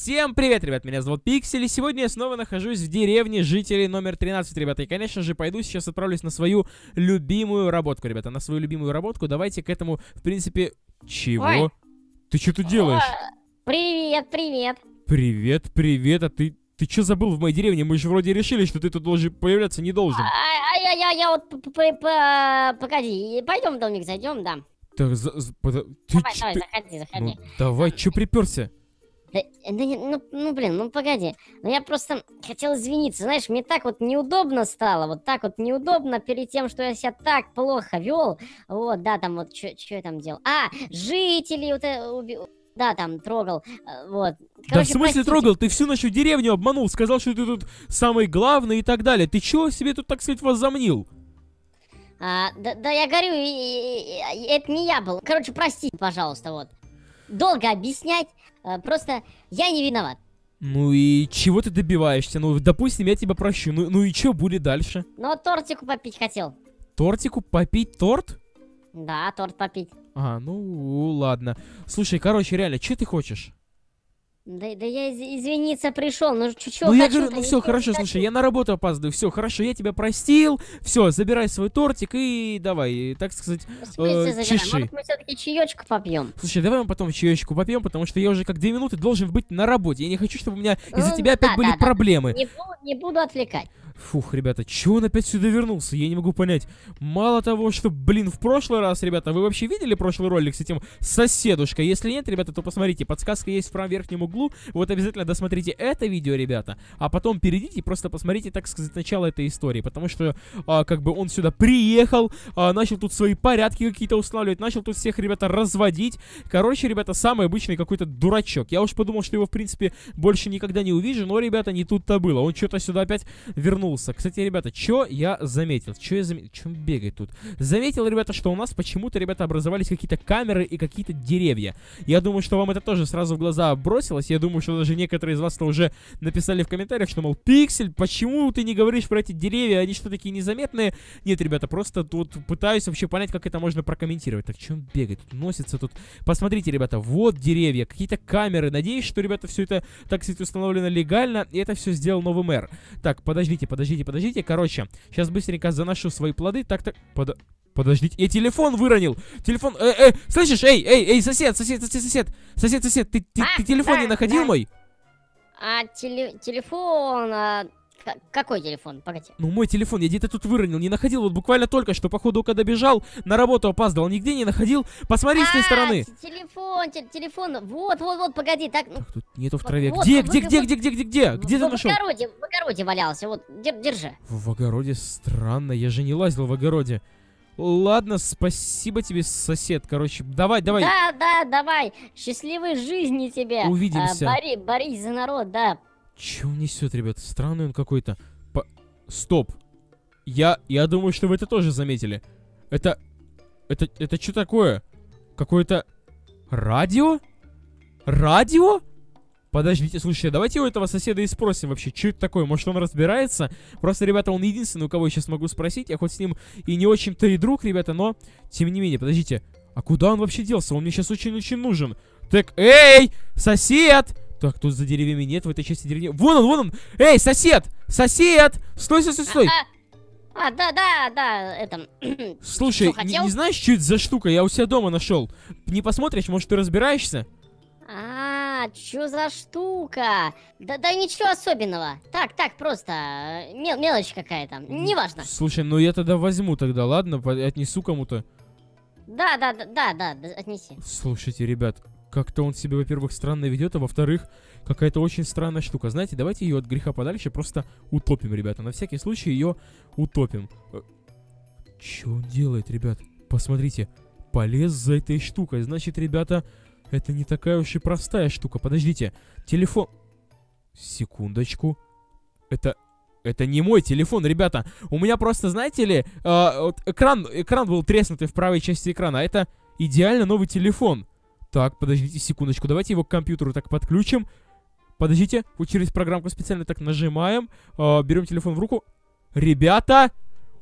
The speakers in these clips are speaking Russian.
Всем привет, ребят, меня зовут Пиксель, и сегодня я снова нахожусь в деревне жителей номер 13, ребята. И, конечно же, пойду сейчас отправлюсь на свою любимую работку, ребята, на свою любимую работку. Давайте к этому, в принципе... Чего? Ой. Ты что тут делаешь? Привет, привет. Привет, привет, а ты... Ты что забыл в моей деревне? Мы же вроде решили, что ты тут должен появляться не должен. А, я, я, я вот... А, погоди, пойдем в домик зайдем, да. Так, за, за, ты давай, давай, заходи, заходи. Ну, давай, чё приперся? Э, э, да, да ну, ну блин, ну погоди. Ну я просто хотел извиниться. Знаешь, мне так вот неудобно стало. Вот так вот неудобно перед тем, что я себя так плохо вел. Вот, да, там вот, что я там делал? А, жители, вот э, убил. Да, там трогал. Вот. Короче, да в смысле простите. трогал? Ты всю нашу деревню обманул, сказал, что ты тут самый главный и так далее. Ты чего себе тут, так сказать, возомнил? А, да, да я говорю, и, и, и, это не я был. Короче, прости, пожалуйста, вот. Долго объяснять. Э, просто я не виноват. Ну и чего ты добиваешься? Ну, допустим, я тебя прощу. Ну, ну и что будет дальше? Ну, тортику попить хотел. Тортику попить торт? Да, торт попить. А, ну ладно. Слушай, короче, реально, что ты хочешь? Да, да я извиниться пришел, ну чуть-чуть. Ну я говорю, ну все, хорошо, хочу. слушай, я на работу опаздываю, все, хорошо, я тебя простил, все, забирай свой тортик и давай, так сказать, ну, э, чеши. Может, мы все-таки чаечку попьем? Слушай, давай мы потом чаечку попьем, потому что я уже как две минуты должен быть на работе, я не хочу, чтобы у меня из-за ну, тебя ну опять да, были да, проблемы. Не, буду, не буду отвлекать. Фух, ребята, чего он опять сюда вернулся? Я не могу понять. Мало того, что, блин, в прошлый раз, ребята, вы вообще видели прошлый ролик с этим соседушкой? Если нет, ребята, то посмотрите, подсказка есть в правом верхнем углу. Вот обязательно досмотрите это видео, ребята, а потом перейдите и просто посмотрите, так сказать, начало этой истории. Потому что, а, как бы, он сюда приехал, а, начал тут свои порядки какие-то устанавливать, начал тут всех, ребята, разводить. Короче, ребята, самый обычный какой-то дурачок. Я уж подумал, что его, в принципе, больше никогда не увижу, но, ребята, не тут-то было. Он что-то сюда опять вернулся вернулся. Кстати, ребята, что я заметил? Что я заметил? Чем бегает тут? Заметил, ребята, что у нас почему-то, ребята, образовались какие-то камеры и какие-то деревья. Я думаю, что вам это тоже сразу в глаза бросилось. Я думаю, что даже некоторые из вас то уже написали в комментариях, что, мол, Пиксель, почему ты не говоришь про эти деревья? Они что, такие незаметные? Нет, ребята, просто тут пытаюсь вообще понять, как это можно прокомментировать. Так чем бегает? Тут носится тут. Посмотрите, ребята, вот деревья, какие-то камеры. Надеюсь, что, ребята, все это, так сказать, установлено легально, и это все сделал новый мэр. Так, подождите, подождите подождите, подождите. Короче, сейчас быстренько заношу свои плоды. Так, так, под... Подождите, я э, телефон выронил! Телефон, э, э, слышишь? Эй, эй, эй, сосед, сосед, сосед, сосед, сосед, сосед, ты, ты, а, ты телефон да, не находил да. мой? А теле телефон, а, какой телефон? Погоди. Ну, мой телефон, я где-то тут выронил, не находил. Вот буквально только что, походу, когда бежал, на работу опаздывал, нигде не находил. Посмотри а с той а, стороны. Телефон, телефон. Вот, вот, вот, погоди, так. Ну... Так, тут нету в траве. Вот, где, где, где, где, где, где, где, где, ты нашел? В огороде, в огороде валялся, вот, держи. В огороде странно, я же не лазил в огороде. Ладно, спасибо тебе, сосед. Короче, давай, давай. Да, да, давай. Счастливой жизни тебе. Увидимся. А, бори, за народ, да. Че он несет, ребят? Странный он какой-то. По... Стоп. Я, я думаю, что вы это тоже заметили. Это... Это, это что такое? Какое-то... Радио? Радио? Подождите, слушайте, давайте у этого соседа и спросим вообще, что это такое, может он разбирается? Просто, ребята, он единственный, у кого я сейчас могу спросить, я хоть с ним и не очень-то и друг, ребята, но, тем не менее, подождите, а куда он вообще делся? Он мне сейчас очень-очень нужен. Так, эй, сосед, так, тут за деревьями нет, в этой части деревни. Вон он, вон он! Эй, сосед! Сосед! Стой, стой, стой, стой! А, -а, да, да, да, это... Слушай, не, не знаешь, что это за штука? Я у себя дома нашел. Не посмотришь, может, ты разбираешься? А, -а что за штука? Да, да ничего особенного. Так, так, просто э, мел мелочь какая-то. Неважно. Слушай, ну я тогда возьму тогда, ладно? Отнесу кому-то. Да, да, да, да, да, отнеси. Слушайте, ребят, как-то он себя, во-первых, странно ведет, а во-вторых, какая-то очень странная штука. Знаете, давайте ее от греха подальше просто утопим, ребята. На всякий случай ее утопим. Э, Че он делает, ребят? Посмотрите, полез за этой штукой. Значит, ребята, это не такая уж и простая штука. Подождите, телефон... Секундочку. Это... Это не мой телефон, ребята. У меня просто, знаете ли, э, вот экран, экран был треснутый в правой части экрана. А это идеально новый телефон. Так, подождите секундочку, давайте его к компьютеру так подключим. Подождите, вот через программку специально так нажимаем, э, берем телефон в руку. Ребята,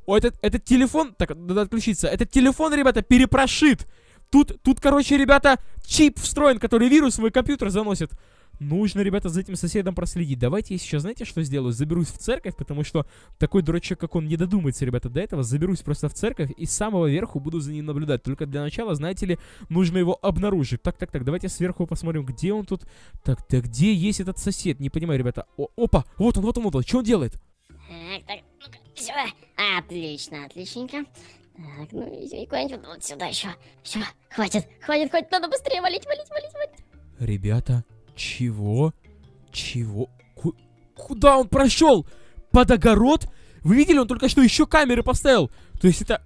о, этот, этот телефон, так, надо отключиться. Этот телефон, ребята, перепрошит. Тут, тут, короче, ребята, чип встроен, который вирус в мой компьютер заносит. Нужно, ребята, за этим соседом проследить. Давайте я сейчас, знаете, что сделаю? Заберусь в церковь, потому что такой дурачок, как он, не додумается, ребята, до этого. Заберусь просто в церковь и с самого верху буду за ним наблюдать. Только для начала, знаете ли, нужно его обнаружить. Так, так, так, давайте сверху посмотрим, где он тут. Так, так, где есть этот сосед? Не понимаю, ребята. О, опа, вот он, вот он, вот он. Что он делает? Так, так, ну-ка, все. Отлично, отличненько. Так, ну и куда-нибудь вот сюда еще. Все, хватит, хватит, хватит, надо быстрее валить, валить, валить, валить. Ребята, чего? Чего? Ку куда он прошел? Под огород? Вы видели, он только что еще камеры поставил. То есть это...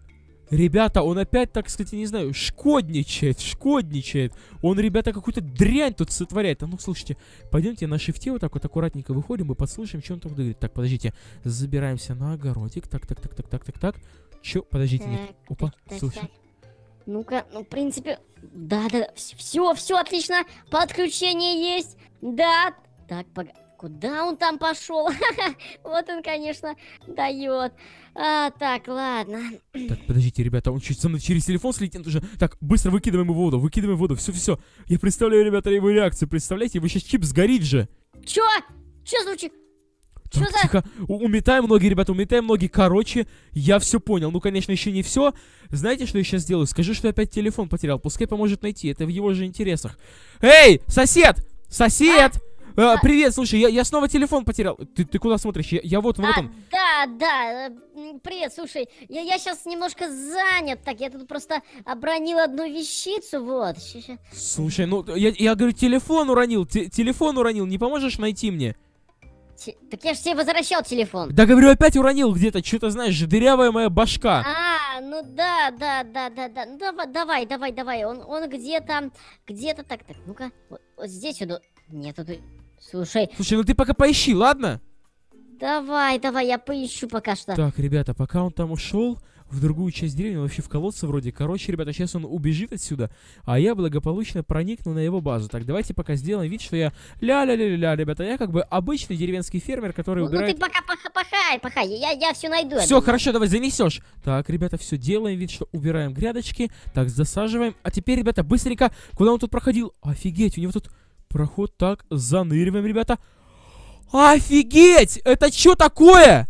Ребята, он опять, так сказать, не знаю, шкодничает, шкодничает. Он, ребята, какую-то дрянь тут сотворяет. А ну, слушайте, пойдемте на шифте вот так вот аккуратненько выходим и подслушаем, что он там говорит. Так, подождите, забираемся на огородик. Так, так, так, так, так, так, так. Че? Подождите, нет. Опа, слушай. Ну-ка, ну, в принципе... Да-да, все, все отлично. Подключение есть. Да. Так, погоди. Куда он там пошел? вот он, конечно, дает. А, так, ладно. Так, подождите, ребята, он чуть со мной через телефон слетит уже. Так, быстро выкидываем его воду, выкидываем воду. Все, все. Я представляю, ребята, его реакцию. Представляете, его сейчас чип сгорит же. Чё? Чё звучит? Чё за... Тихо. уметаем ноги, ребята, уметаем ноги. Короче, я все понял. Ну, конечно, еще не все. Знаете, что я сейчас сделаю? Скажи, что я опять телефон потерял. Пускай поможет найти. Это в его же интересах. Эй, сосед! Сосед! А? Э, а, привет, слушай, я, я снова телефон потерял. Ты, ты куда смотришь? Я, я вот в а, этом. Да, да. Э, привет, слушай, я, я сейчас немножко занят. Так, я тут просто обронил одну вещицу, вот. Слушай, ну я, я говорю, телефон уронил, телефон уронил. Не поможешь найти мне? Так я же тебе возвращал телефон. Да говорю, опять уронил где-то, что-то знаешь, дырявая моя башка. А, ну да, да, да, да, да. Ну, давай, давай, давай, давай. Он, он где-то, где-то так, так, ну-ка, вот, вот здесь иду, Нет, тут... Слушай. Слушай, ну ты пока поищи, ладно? Давай, давай, я поищу пока что. Так, ребята, пока он там ушел, в другую часть деревни, вообще в колодце вроде. Короче, ребята, сейчас он убежит отсюда, а я благополучно проникну на его базу. Так, давайте пока сделаем вид, что я ля-ля-ля-ля, ребята, я как бы обычный деревенский фермер, который ну, ну, убирает... Ну ты пока пах пахай, пахай, я, я все найду. Все, хорошо, давай занесешь. Так, ребята, все делаем вид, что убираем грядочки, так, засаживаем. А теперь, ребята, быстренько, куда он тут проходил? Офигеть, у него тут проход так, заныриваем, ребята. Офигеть! Это что такое?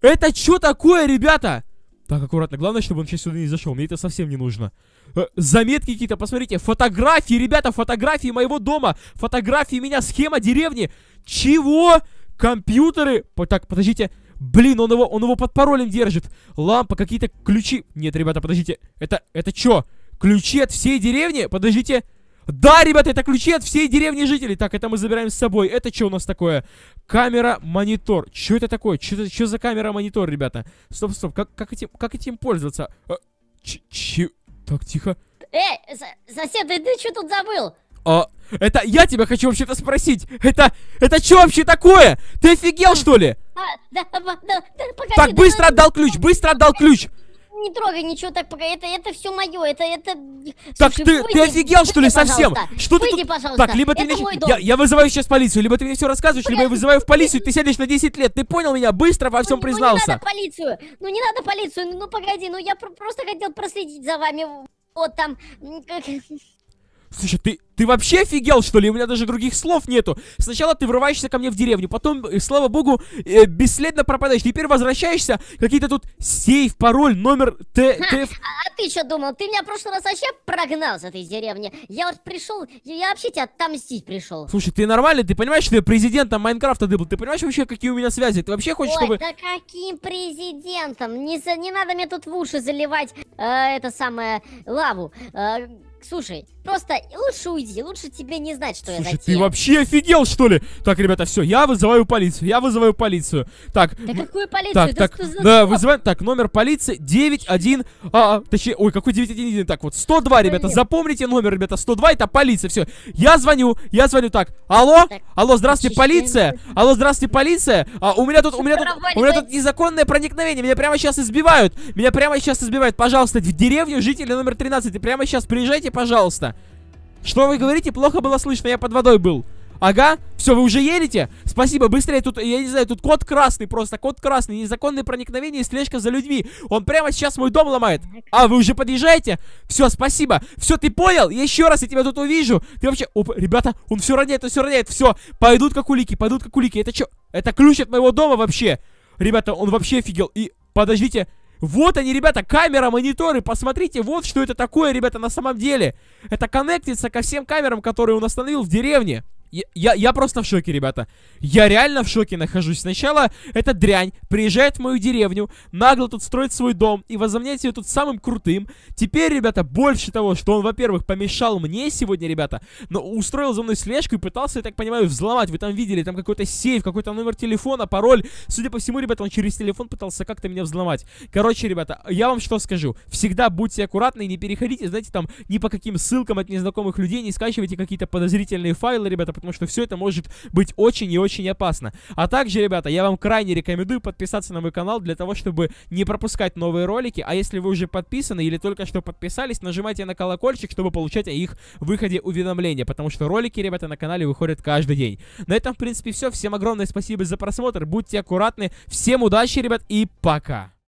Это что такое, ребята? Так, аккуратно. Главное, чтобы он сейчас сюда не зашел. Мне это совсем не нужно. Э, заметки какие-то, посмотрите. Фотографии, ребята, фотографии моего дома. Фотографии меня, схема деревни. Чего? Компьютеры? Так, подождите. Блин, он его, он его под паролем держит. Лампа, какие-то ключи. Нет, ребята, подождите. Это, это что? Ключи от всей деревни? Подождите. Да, ребята, это ключи от всей деревни жителей. Так, это мы забираем с собой. Это что у нас такое? Камера-монитор. Что это такое? Что за камера-монитор, ребята? Стоп, стоп, как, как, этим, как этим пользоваться? А, ч, ч, так, тихо. Эй, сосед, ты, ты что тут забыл? А, это я тебя хочу вообще-то спросить. Это, это что вообще такое? Ты офигел, а, что ли? А, да, да, да, погоди, так, быстро отдал ключ, быстро отдал ключ не трогай ничего так, пока это, это все мое, это, это... Так Слушай, ты, выйди, ты офигел, что ли, совсем? Пожалуйста. Что выйди, ты тут... пожалуйста. Так, либо ты это мне... Я, я вызываю сейчас полицию, либо ты мне все рассказываешь, Погоди. либо я вызываю в полицию, ты сядешь на 10 лет, ты понял меня? Быстро во всем ну, признался. Ну, не надо полицию, ну, не надо полицию, ну, ну погоди, ну, я просто хотел проследить за вами, вот там... Слушай, ты, ты вообще офигел, что ли? У меня даже других слов нету. Сначала ты врываешься ко мне в деревню, потом, э, слава богу, э, бесследно пропадаешь. Теперь возвращаешься, какие-то тут сейф, пароль, номер, Т... Т... А, а ты что думал? Ты меня в прошлый раз вообще прогнал с этой деревни. Я вот пришел, я вообще тебя отомстить пришел. Слушай, ты нормальный? Ты понимаешь, что я президентом Майнкрафта был? Ты понимаешь вообще, какие у меня связи? Ты вообще хочешь, Ой, чтобы... да каким президентом? Не, за... не надо мне тут в уши заливать э, это самое лаву. Э, Слушай, просто лучше уйди, лучше тебе не знать, что Слушай, я затеял. ты вообще офигел, что ли? Так, ребята, все, я вызываю полицию, я вызываю полицию. Так. Да какую полицию? Так, так, да, да вызываем, так, номер полиции 91, а, точнее, ой, какой 911, так, вот, 102, Блин. ребята, запомните номер, ребята, 102, это полиция, все. Я звоню, я звоню, так, алло, так, алло, здравствуйте, полиция, алло, здравствуйте, полиция, а, у меня тут, у меня тут, у меня тут незаконное проникновение, меня прямо сейчас избивают, меня прямо сейчас избивают, пожалуйста, в деревню жители номер 13, прямо сейчас приезжайте, пожалуйста. Что вы говорите? Плохо было слышно, я под водой был. Ага, все, вы уже едете? Спасибо, быстрее, тут, я не знаю, тут код красный просто, код красный, незаконное проникновение и слежка за людьми. Он прямо сейчас мой дом ломает. А, вы уже подъезжаете? Все, спасибо. Все, ты понял? Еще раз я тебя тут увижу. Ты вообще... Оп, ребята, он все роняет, он все роняет, все. Пойдут как улики, пойдут как улики. Это что? Это ключ от моего дома вообще. Ребята, он вообще офигел. И, подождите, вот они, ребята, камера, мониторы, посмотрите, вот что это такое, ребята, на самом деле. Это коннектится ко всем камерам, которые он установил в деревне. Я, я, я просто в шоке, ребята. Я реально в шоке нахожусь. Сначала эта дрянь приезжает в мою деревню, нагло тут строит свой дом и возомняет ее тут самым крутым. Теперь, ребята, больше того, что он, во-первых, помешал мне сегодня, ребята, но устроил за мной слежку и пытался, я так понимаю, взломать. Вы там видели, там какой-то сейф, какой-то номер телефона, пароль. Судя по всему, ребята, он через телефон пытался как-то меня взломать. Короче, ребята, я вам что скажу. Всегда будьте аккуратны и не переходите, знаете, там, ни по каким ссылкам от незнакомых людей, не скачивайте какие-то подозрительные файлы, ребята, потому что все это может быть очень и очень опасно. А также, ребята, я вам крайне рекомендую подписаться на мой канал для того, чтобы не пропускать новые ролики. А если вы уже подписаны или только что подписались, нажимайте на колокольчик, чтобы получать о их выходе уведомления, потому что ролики, ребята, на канале выходят каждый день. На этом, в принципе, все. Всем огромное спасибо за просмотр. Будьте аккуратны. Всем удачи, ребят, и пока!